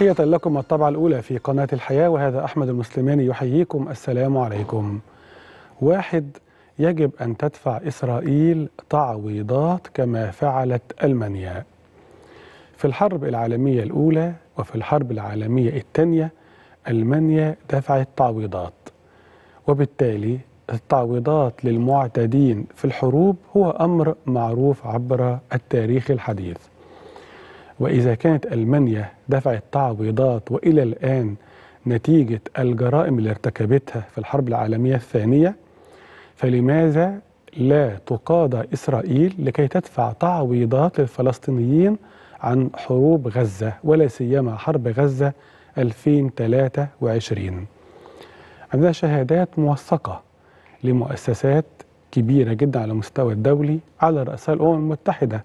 تحية لكم الطبعة الأولى في قناة الحياة وهذا أحمد المسلماني يحييكم السلام عليكم واحد يجب أن تدفع إسرائيل تعويضات كما فعلت ألمانيا في الحرب العالمية الأولى وفي الحرب العالمية الثانية ألمانيا دفعت تعويضات وبالتالي التعويضات للمعتدين في الحروب هو أمر معروف عبر التاريخ الحديث وإذا كانت ألمانيا دفعت تعويضات وإلى الآن نتيجة الجرائم اللي ارتكبتها في الحرب العالمية الثانية فلماذا لا تقاضى إسرائيل لكي تدفع تعويضات للفلسطينيين عن حروب غزة ولا سيما حرب غزة 2023 عندنا شهادات موثقة لمؤسسات كبيرة جدا على المستوى الدولي على رأسها الأمم المتحدة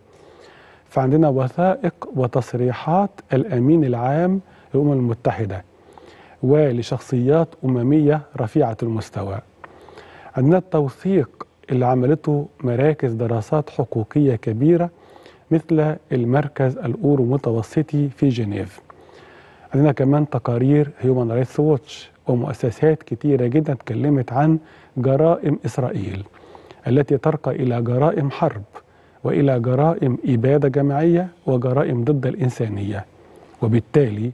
فعندنا وثائق وتصريحات الامين العام للامم المتحده ولشخصيات امميه رفيعه المستوى. عندنا التوثيق اللي عملته مراكز دراسات حقوقيه كبيره مثل المركز الاورو متوسطي في جنيف. عندنا كمان تقارير هيومن رايتس ووتش ومؤسسات كتيره جدا اتكلمت عن جرائم اسرائيل التي ترقى الى جرائم حرب وإلى جرائم إبادة جماعية وجرائم ضد الإنسانية وبالتالي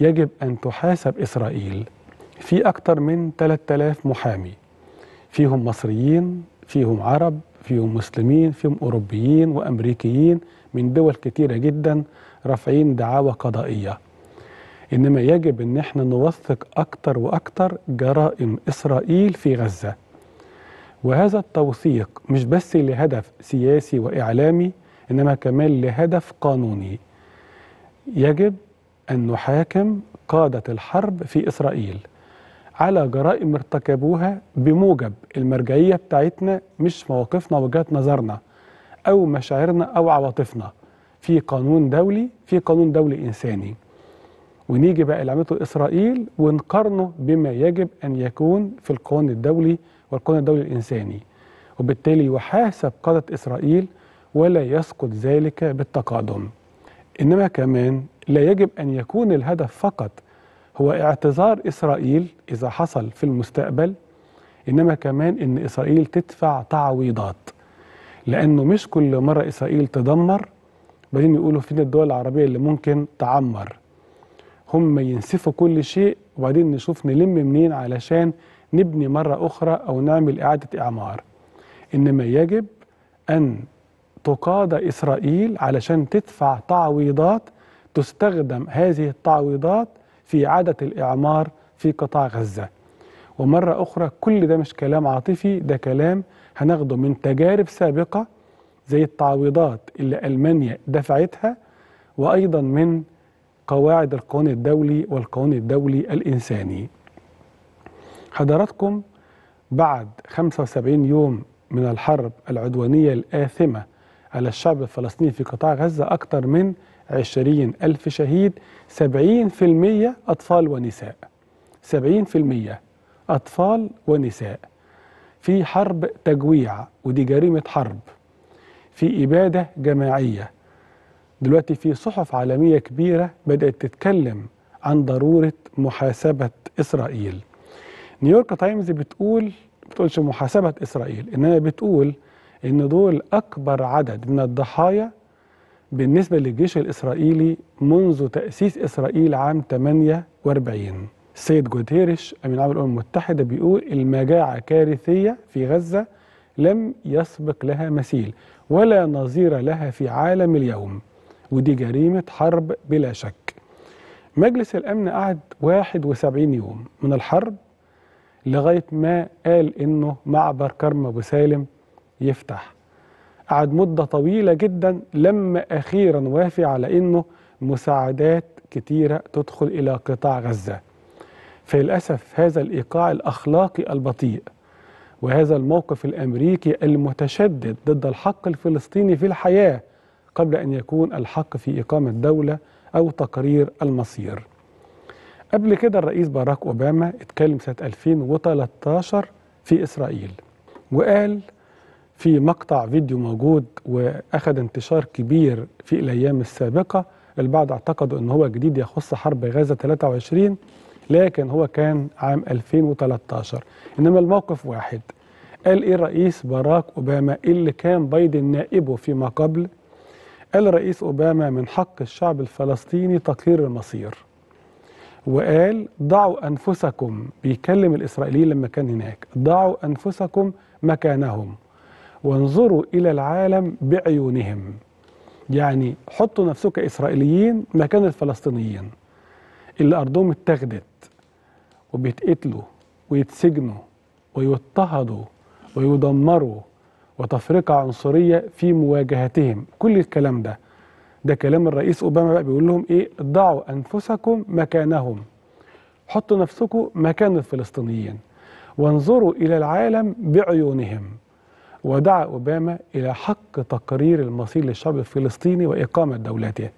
يجب أن تحاسب إسرائيل في أكثر من 3000 محامي فيهم مصريين فيهم عرب فيهم مسلمين فيهم أوروبيين وأمريكيين من دول كتيرة جدا رافعين دعاوى قضائية إنما يجب أن احنا نوثق اكثر واكثر جرائم إسرائيل في غزة وهذا التوثيق مش بس لهدف سياسي وإعلامي إنما كمان لهدف قانوني يجب أن نحاكم قادة الحرب في إسرائيل على جرائم ارتكبوها بموجب المرجعية بتاعتنا مش مواقفنا وجهات نظرنا أو مشاعرنا أو عواطفنا في قانون دولي في قانون دولي إنساني ونيجي بقى اللي عملته إسرائيل ونقارنه بما يجب أن يكون في القانون الدولي والقانون الدولي الإنساني وبالتالي يحاسب قادة إسرائيل ولا يسقط ذلك بالتقادم إنما كمان لا يجب أن يكون الهدف فقط هو اعتذار إسرائيل إذا حصل في المستقبل إنما كمان إن إسرائيل تدفع تعويضات لأنه مش كل مرة إسرائيل تدمر بعدين يقولوا فين الدول العربية اللي ممكن تعمر هم ينسفوا كل شيء وبعدين نشوف نلم منين علشان نبني مرة أخرى أو نعمل إعادة إعمار إنما يجب أن تقاد إسرائيل علشان تدفع تعويضات تستخدم هذه التعويضات في إعادة الإعمار في قطاع غزة ومرة أخرى كل ده مش كلام عاطفي ده كلام هناخده من تجارب سابقة زي التعويضات اللي ألمانيا دفعتها وأيضا من قواعد القانون الدولي والقانون الدولي الإنساني حضراتكم بعد 75 يوم من الحرب العدوانية الآثمة على الشعب الفلسطيني في قطاع غزة أكثر من 20 ألف شهيد 70% أطفال ونساء 70% أطفال ونساء في حرب تجويع ودي جريمة حرب في إبادة جماعية دلوقتي في صحف عالمية كبيرة بدأت تتكلم عن ضرورة محاسبة إسرائيل نيويورك تايمز بتقول بتقولش محاسبة إسرائيل إنما بتقول إن دول أكبر عدد من الضحايا بالنسبة للجيش الإسرائيلي منذ تأسيس إسرائيل عام 48 السيد جوتيريش أمين عام الأمم المتحدة بيقول المجاعة كارثية في غزة لم يسبق لها مثيل ولا نظير لها في عالم اليوم ودي جريمة حرب بلا شك مجلس الأمن قعد 71 يوم من الحرب لغاية ما قال إنه معبر كرم أبو سالم يفتح قعد مدة طويلة جدا لما أخيرا وافي على إنه مساعدات كتيرة تدخل إلى قطاع غزة فللأسف هذا الإيقاع الأخلاقي البطيء وهذا الموقف الأمريكي المتشدد ضد الحق الفلسطيني في الحياة قبل أن يكون الحق في إقامة دولة أو تقرير المصير قبل كده الرئيس باراك أوباما اتكلم سنة 2013 في إسرائيل وقال في مقطع فيديو موجود وأخذ انتشار كبير في الأيام السابقة البعض اعتقدوا أن هو جديد يخص حرب غزة 23 لكن هو كان عام 2013 إنما الموقف واحد قال إيه الرئيس باراك أوباما اللي كان بايدن نائبه فيما قبل قال الرئيس أوباما من حق الشعب الفلسطيني تقرير المصير وقال ضعوا أنفسكم بيكلم الإسرائيليين لما كان هناك ضعوا أنفسكم مكانهم وانظروا إلى العالم بعيونهم يعني حطوا نفسكم كإسرائيليين مكان الفلسطينيين اللي أرضهم اتخذت وبيتقتلوا ويتسجنوا ويضطهدوا ويدمروا وتفرقة عنصرية في مواجهتهم كل الكلام ده ده كلام الرئيس أوباما بقى بيقول لهم إيه ضعوا أنفسكم مكانهم حطوا نفسكم مكان الفلسطينيين وانظروا إلى العالم بعيونهم ودعا أوباما إلى حق تقرير المصير للشعب الفلسطيني وإقامة دولته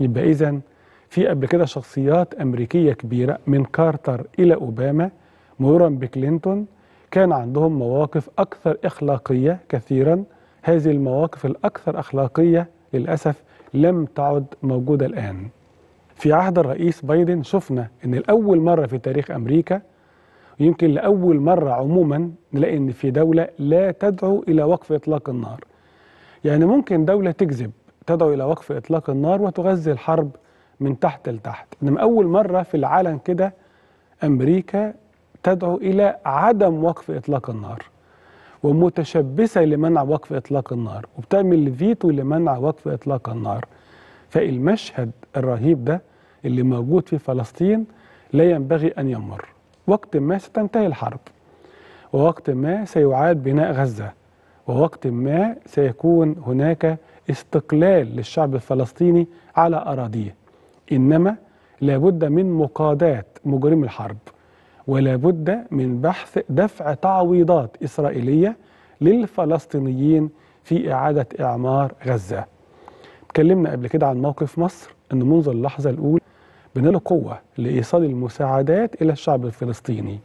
يبقى إذا في قبل كده شخصيات أمريكية كبيرة من كارتر إلى أوباما مرورا بكلينتون كان عندهم مواقف أكثر إخلاقية كثيرا هذه المواقف الأكثر أخلاقية للأسف لم تعد موجودة الآن في عهد الرئيس بايدن شفنا أن لأول مرة في تاريخ أمريكا يمكن لأول مرة عموما نلاقي أن في دولة لا تدعو إلى وقف إطلاق النار يعني ممكن دولة تكذب تدعو إلى وقف إطلاق النار وتغذي الحرب من تحت لتحت إنما أول مرة في العالم كده أمريكا تدعو إلى عدم وقف إطلاق النار ومتشبثة لمنع وقف إطلاق النار وبتعمل فيتو لمنع وقف إطلاق النار فالمشهد الرهيب ده اللي موجود في فلسطين لا ينبغي أن يمر وقت ما ستنتهي الحرب ووقت ما سيعاد بناء غزة ووقت ما سيكون هناك استقلال للشعب الفلسطيني على أراضيه إنما لابد من مقاداة مجرم الحرب ولا بد من بحث دفع تعويضات إسرائيلية للفلسطينيين في إعادة إعمار غزة اتكلمنا قبل كده عن موقف مصر أن منذ اللحظة الأولى بنلقى قوة لإيصال المساعدات إلى الشعب الفلسطيني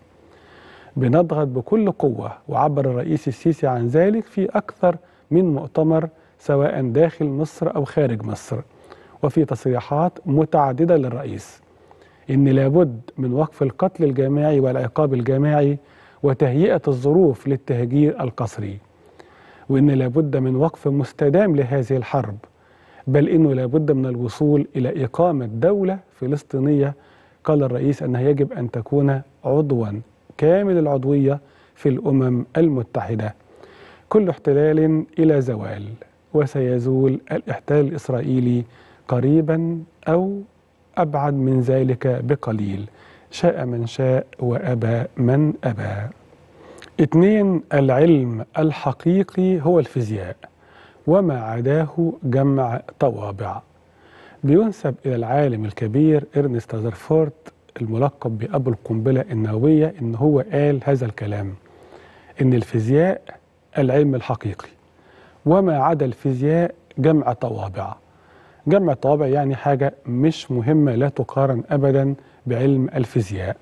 بنضغط بكل قوة وعبر الرئيس السيسي عن ذلك في أكثر من مؤتمر سواء داخل مصر أو خارج مصر وفي تصريحات متعددة للرئيس ان لابد من وقف القتل الجماعي والعقاب الجماعي وتهيئه الظروف للتهجير القسري وان لابد من وقف مستدام لهذه الحرب بل انه لابد من الوصول الى اقامه دوله فلسطينيه قال الرئيس انها يجب ان تكون عضوا كامل العضويه في الامم المتحده كل احتلال الى زوال وسيزول الاحتلال الاسرائيلي قريبا او أبعد من ذلك بقليل شاء من شاء وأبى من أبى اثنين العلم الحقيقي هو الفيزياء وما عداه جمع طوابع بينسب إلى العالم الكبير إرنست رذرفورد الملقب بأبو القنبلة النووية إن هو قال هذا الكلام إن الفيزياء العلم الحقيقي وما عدا الفيزياء جمع طوابع جمع الطوابع يعني حاجة مش مهمة لا تقارن أبدا بعلم الفيزياء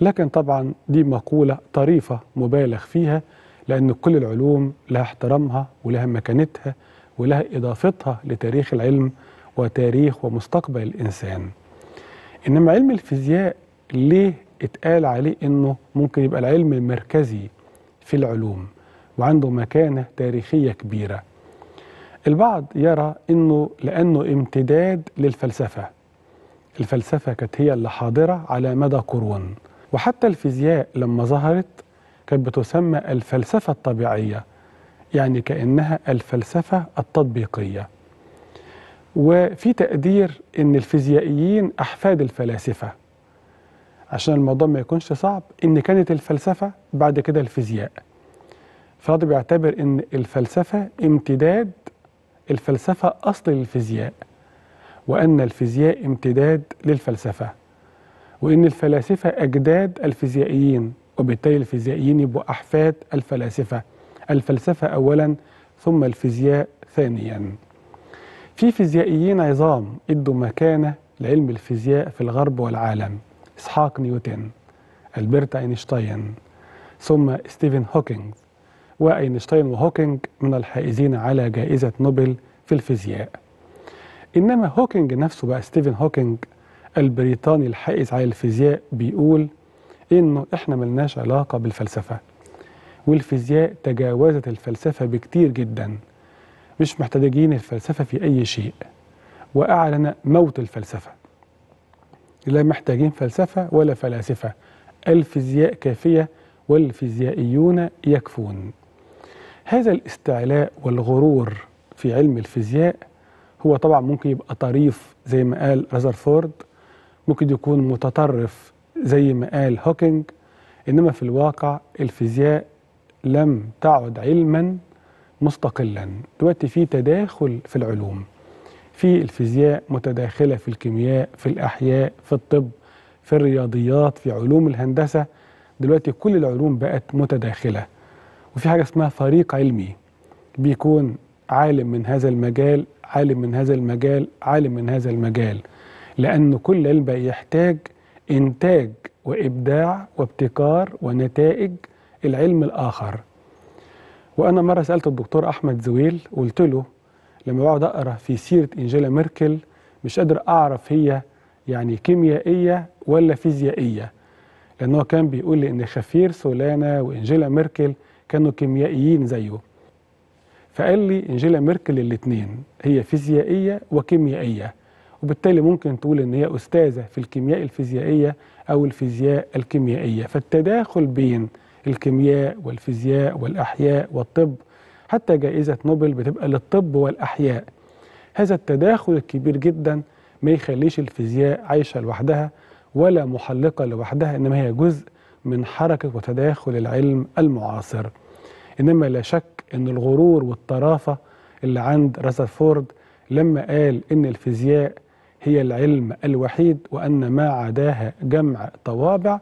لكن طبعا دي مقولة طريفة مبالغ فيها لأن كل العلوم لها احترامها ولها مكانتها ولها إضافتها لتاريخ العلم وتاريخ ومستقبل الإنسان إنما علم الفيزياء ليه اتقال عليه إنه ممكن يبقى العلم المركزي في العلوم وعنده مكانة تاريخية كبيرة البعض يرى أنه لأنه امتداد للفلسفة الفلسفة كانت هي اللي حاضرة على مدى قرون وحتى الفيزياء لما ظهرت كانت بتسمى الفلسفة الطبيعية يعني كأنها الفلسفة التطبيقية وفي تقدير أن الفيزيائيين أحفاد الفلاسفة عشان الموضوع ما يكونش صعب أن كانت الفلسفة بعد كده الفيزياء فهذا بيعتبر أن الفلسفة امتداد الفلسفة أصل للفيزياء وأن الفيزياء امتداد للفلسفة وإن الفلاسفة أجداد الفيزيائيين وبالتالي الفيزيائيين يبقوا أحفاد الفلاسفة الفلسفة أولا ثم الفيزياء ثانيا في فيزيائيين عظام ادوا مكانة لعلم الفيزياء في الغرب والعالم إسحاق نيوتن ألبرت أينشتاين ثم ستيفن هوكينغز وأينشتاين وهوكينج من الحائزين على جائزة نوبل في الفيزياء إنما هوكينج نفسه بقى ستيفن هوكينج البريطاني الحائز على الفيزياء بيقول إنه إحنا ملناش علاقة بالفلسفة والفيزياء تجاوزت الفلسفة بكتير جدا مش محتاجين الفلسفة في أي شيء وأعلن موت الفلسفة لا محتاجين فلسفة ولا فلاسفة الفيزياء كافية والفيزيائيون يكفون هذا الاستعلاء والغرور في علم الفيزياء هو طبعا ممكن يبقى طريف زي ما قال رذرفورد ممكن يكون متطرف زي ما قال هوكينج انما في الواقع الفيزياء لم تعد علما مستقلا دلوقتي في تداخل في العلوم في الفيزياء متداخله في الكيمياء في الاحياء في الطب في الرياضيات في علوم الهندسه دلوقتي كل العلوم بقت متداخله وفي حاجه اسمها فريق علمي بيكون عالم من هذا المجال عالم من هذا المجال عالم من هذا المجال لأن كل علم يحتاج إنتاج وإبداع وابتكار ونتائج العلم الآخر وأنا مرة سألت الدكتور أحمد زويل قلت له لما بقعد أقرأ في سيرة إنجيلا ميركل مش قادر أعرف هي يعني كيميائية ولا فيزيائية لأن هو كان بيقول لي إن شفير سولانا وإنجيلا ميركل كانوا كيميائيين زيه فقال لي انجيلا ميركل الاثنين هي فيزيائيه وكيميائيه وبالتالي ممكن تقول ان هي استاذه في الكيمياء الفيزيائيه او الفيزياء الكيميائيه فالتداخل بين الكيمياء والفيزياء والاحياء والطب حتى جائزه نوبل بتبقى للطب والاحياء هذا التداخل الكبير جدا ما يخليش الفيزياء عايشه لوحدها ولا محلقه لوحدها انما هي جزء من حركة وتداخل العلم المعاصر إنما لا شك أن الغرور والطرافة اللي عند رذرفورد لما قال إن الفيزياء هي العلم الوحيد وأن ما عداها جمع طوابع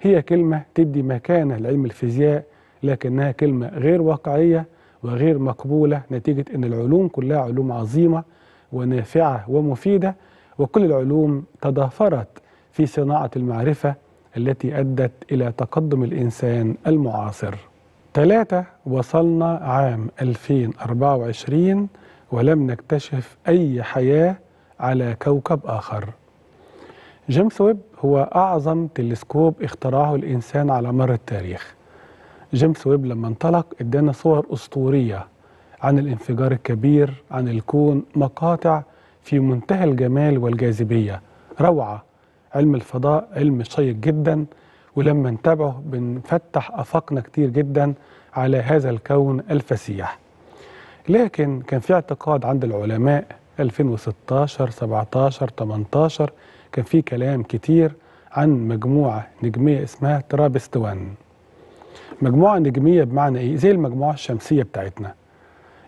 هي كلمة تدي مكانة لعلم الفيزياء لكنها كلمة غير واقعية وغير مقبولة نتيجة أن العلوم كلها علوم عظيمة ونافعة ومفيدة وكل العلوم تضافرت في صناعة المعرفة التي أدت إلى تقدم الإنسان المعاصر ثلاثة وصلنا عام 2024 ولم نكتشف أي حياة على كوكب آخر جيمس ويب هو أعظم تلسكوب اخترعه الإنسان على مر التاريخ جيمس ويب لما انطلق ادانا صور أسطورية عن الانفجار الكبير عن الكون مقاطع في منتهى الجمال والجاذبية روعة علم الفضاء علم شيق جدا ولما نتابعه بنفتح افاقنا كتير جدا على هذا الكون الفسيح لكن كان في اعتقاد عند العلماء 2016 17 18 كان في كلام كتير عن مجموعة نجمية اسمها ترابست 1 مجموعة نجمية بمعنى ايه زي المجموعة الشمسية بتاعتنا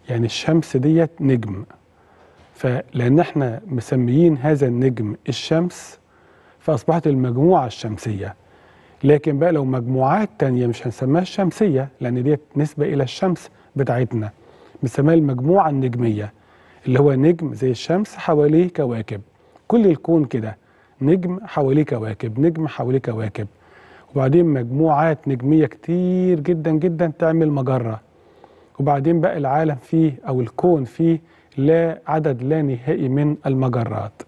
يعني الشمس ديت نجم فلان احنا مسميين هذا النجم الشمس فأصبحت المجموعة الشمسية لكن بقى لو مجموعات تانية مش هنسميها الشمسية لأن دي نسبة إلى الشمس بتاعتنا بنسميها المجموعة النجمية اللي هو نجم زي الشمس حواليه كواكب كل الكون كده نجم حواليه كواكب نجم حواليه كواكب وبعدين مجموعات نجمية كتير جدا جدا تعمل مجرة وبعدين بقى العالم فيه أو الكون فيه لا عدد لا نهائي من المجرات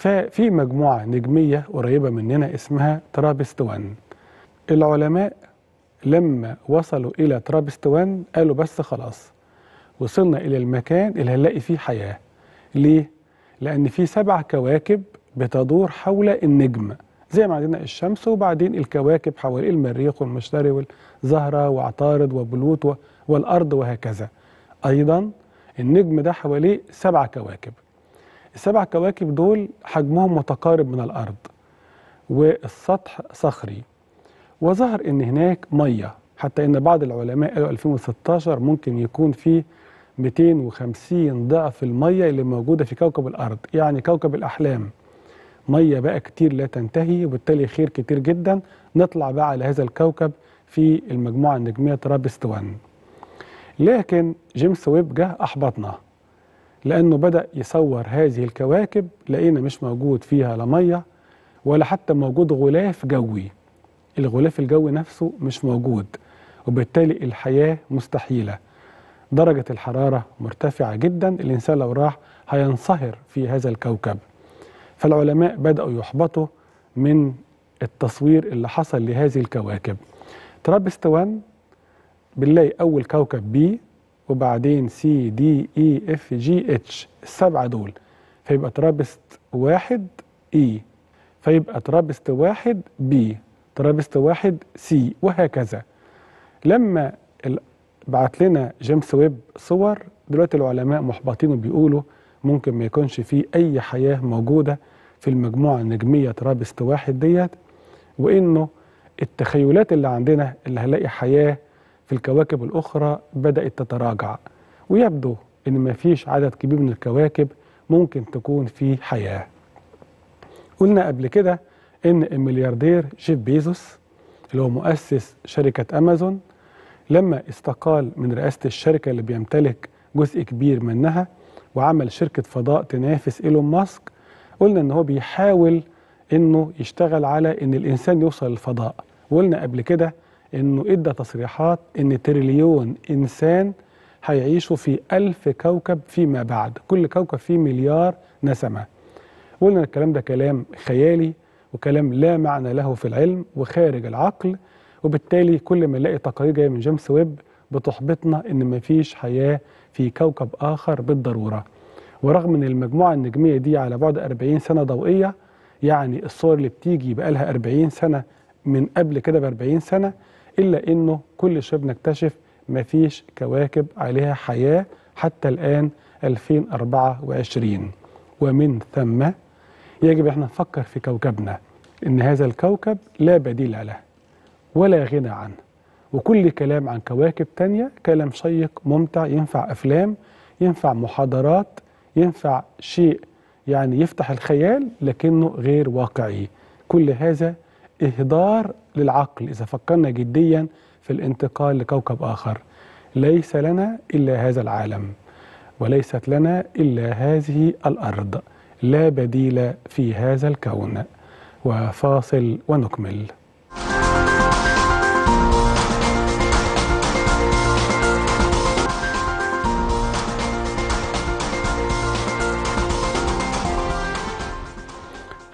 ففي مجموعة نجمية قريبة مننا اسمها ترابست 1 العلماء لما وصلوا إلى ترابست 1 قالوا بس خلاص وصلنا إلى المكان اللي هنلاقي فيه حياة ليه؟ لأن في سبع كواكب بتدور حول النجم زي ما عندنا الشمس وبعدين الكواكب حوالين المريخ والمشتري والزهرة وعطارد وبلوت والأرض وهكذا أيضا النجم ده حواليه سبع كواكب السبع كواكب دول حجمهم متقارب من الأرض والسطح صخري وظهر إن هناك مية حتى إن بعض العلماء قالوا 2016 ممكن يكون في 250 ضعف المية اللي موجودة في كوكب الأرض يعني كوكب الأحلام مية بقى كتير لا تنتهي وبالتالي خير كتير جدا نطلع بقى على هذا الكوكب في المجموعة النجمية 1 لكن جيمس ويب جه أحبطنا لأنه بدأ يصور هذه الكواكب لقينا مش موجود فيها لا مية ولا حتى موجود غلاف جوي الغلاف الجوي نفسه مش موجود وبالتالي الحياة مستحيلة درجة الحرارة مرتفعة جدا الإنسان لو راح هينصهر في هذا الكوكب فالعلماء بدأوا يحبطوا من التصوير اللي حصل لهذه الكواكب ترابستوان بنلاقي أول كوكب بيه وبعدين سي دي اي اف جي اتش السبعه دول فيبقى ترابست واحد اي e. فيبقى ترابست واحد بي ترابست واحد سي وهكذا لما بعت لنا جيمس ويب صور دلوقتي العلماء محبطين وبيقولوا ممكن ما يكونش في اي حياه موجوده في المجموعه النجميه ترابست واحد ديت وانه التخيلات اللي عندنا اللي هلاقي حياه في الكواكب الأخرى بدأت تتراجع ويبدو أن مفيش عدد كبير من الكواكب ممكن تكون فيه حياة قلنا قبل كده أن الملياردير جيف بيزوس اللي هو مؤسس شركة أمازون لما استقال من رئاسة الشركة اللي بيمتلك جزء كبير منها وعمل شركة فضاء تنافس إيلون ماسك قلنا أنه هو بيحاول أنه يشتغل على أن الإنسان يوصل للفضاء وقلنا قبل كده انه ادى تصريحات ان تريليون انسان هيعيشوا في ألف كوكب فيما بعد كل كوكب فيه مليار نسمة قلنا الكلام ده كلام خيالي وكلام لا معنى له في العلم وخارج العقل وبالتالي كل ما نلاقي تقارير جايه من جيمس ويب بتحبطنا ان مفيش حياه في كوكب اخر بالضروره ورغم ان المجموعه النجميه دي على بعد 40 سنه ضوئيه يعني الصور اللي بتيجي بقالها 40 سنه من قبل كده ب 40 سنه إلا أنه كل شوية بنكتشف مفيش كواكب عليها حياة حتى الآن 2024 ومن ثم يجب احنا نفكر في كوكبنا ان هذا الكوكب لا بديل له ولا غنى عنه وكل كلام عن كواكب تانية كلام شيق ممتع ينفع أفلام ينفع محاضرات ينفع شيء يعني يفتح الخيال لكنه غير واقعي كل هذا إهدار للعقل إذا فكرنا جديا في الانتقال لكوكب آخر ليس لنا إلا هذا العالم وليست لنا إلا هذه الأرض لا بديل في هذا الكون وفاصل ونكمل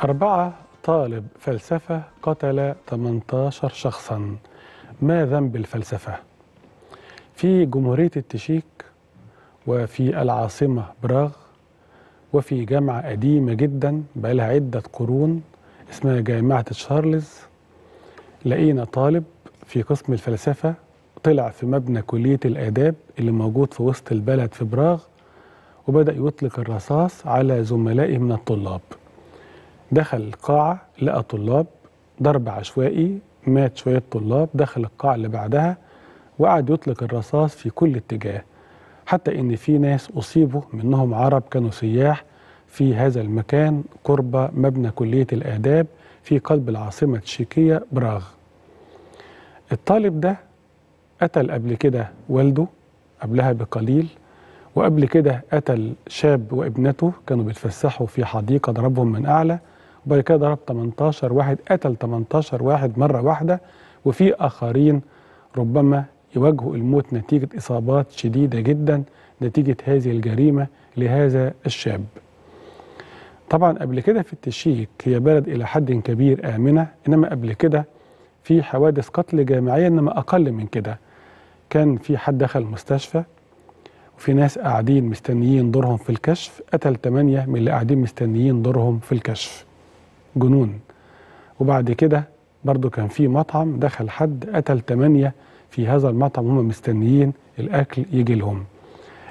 أربعة طالب فلسفة قتل 18 شخصا ما ذنب الفلسفة؟ في جمهورية التشيك وفي العاصمة براغ وفي جامعة قديمة جدا بقى لها عدة قرون اسمها جامعة تشارلز لقينا طالب في قسم الفلسفة طلع في مبنى كلية الآداب اللي موجود في وسط البلد في براغ وبدأ يطلق الرصاص على زملائه من الطلاب دخل القاعة لقى طلاب ضرب عشوائي مات شوية طلاب دخل القاعة اللي بعدها وقعد يطلق الرصاص في كل اتجاه حتى إن في ناس أصيبوا منهم عرب كانوا سياح في هذا المكان قرب مبنى كلية الآداب في قلب العاصمة التشيكية براغ الطالب ده قتل قبل كده والده قبلها بقليل وقبل كده قتل شاب وابنته كانوا بيتفسحوا في حديقة ضربهم من أعلى وبعد كده ضرب 18 واحد قتل 18 واحد مرة واحدة وفي آخرين ربما يواجهوا الموت نتيجة إصابات شديدة جدا نتيجة هذه الجريمة لهذا الشاب طبعا قبل كده في التشيك هي بلد إلى حد كبير آمنة إنما قبل كده في حوادث قتل جماعية إنما أقل من كده كان في حد دخل المستشفى وفي ناس قاعدين مستنيين دورهم في الكشف قتل ثمانيه من اللي قاعدين مستنيين دورهم في الكشف جنون وبعد كده برضو كان في مطعم دخل حد قتل تمانية في هذا المطعم هم مستنيين الأكل يجي لهم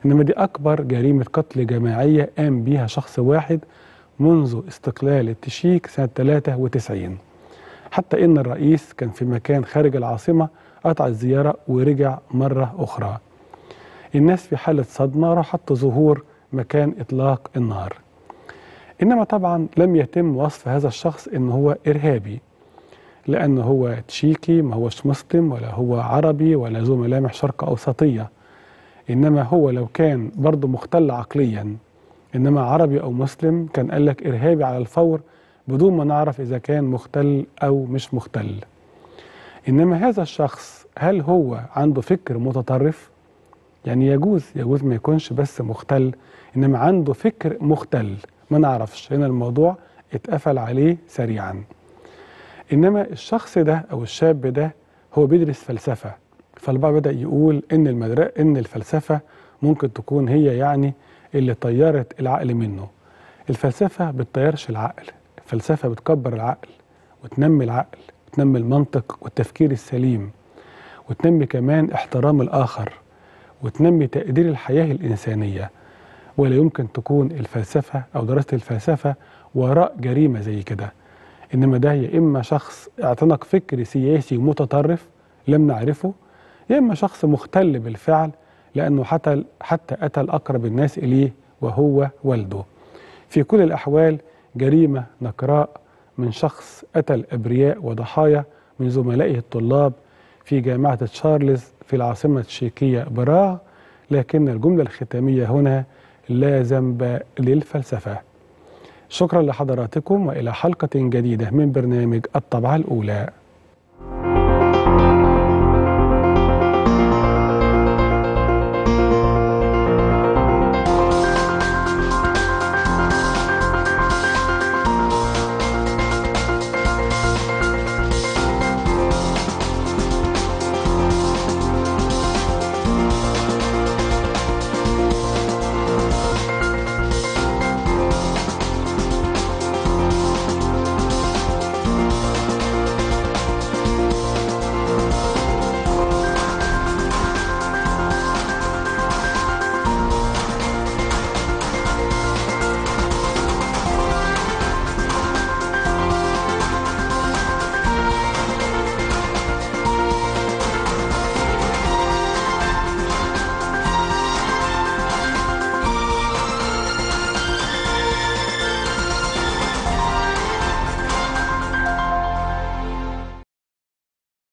إنما دي أكبر جريمة قتل جماعية قام بيها شخص واحد منذ استقلال التشيك سنة 93 حتى إن الرئيس كان في مكان خارج العاصمة قطع الزيارة ورجع مرة أخرى الناس في حالة صدمة راحت ظهور مكان إطلاق النار إنما طبعا لم يتم وصف هذا الشخص إن هو إرهابي لأن هو تشيكي ما هوش مسلم ولا هو عربي ولا ذو ملامح شرق أوسطية إنما هو لو كان برضه مختل عقليا إنما عربي أو مسلم كان قال لك إرهابي على الفور بدون ما نعرف إذا كان مختل أو مش مختل إنما هذا الشخص هل هو عنده فكر متطرف؟ يعني يجوز يجوز ما يكونش بس مختل إنما عنده فكر مختل ما نعرفش هنا الموضوع اتقفل عليه سريعا إنما الشخص ده أو الشاب ده هو بيدرس فلسفة فالبعض بدأ يقول إن المدرسة إن الفلسفة ممكن تكون هي يعني اللي طيرت العقل منه الفلسفة بتطيرش العقل الفلسفة بتكبر العقل وتنمي العقل وتنمي المنطق والتفكير السليم وتنمي كمان احترام الآخر وتنمي تقدير الحياة الإنسانية ولا يمكن تكون الفلسفة أو دراسة الفلسفة وراء جريمة زي كده إنما ده يا إما شخص اعتنق فكر سياسي متطرف لم نعرفه يا إما شخص مختل بالفعل لأنه حتى حتى أتى الأقرب الناس إليه وهو والده في كل الأحوال جريمة نكراء من شخص أتى الأبرياء وضحايا من زملائه الطلاب في جامعة تشارلز في العاصمة التشيكية براغ لكن الجملة الختامية هنا لا ذنب للفلسفة شكرا لحضراتكم وإلى حلقة جديدة من برنامج الطبعة الأولى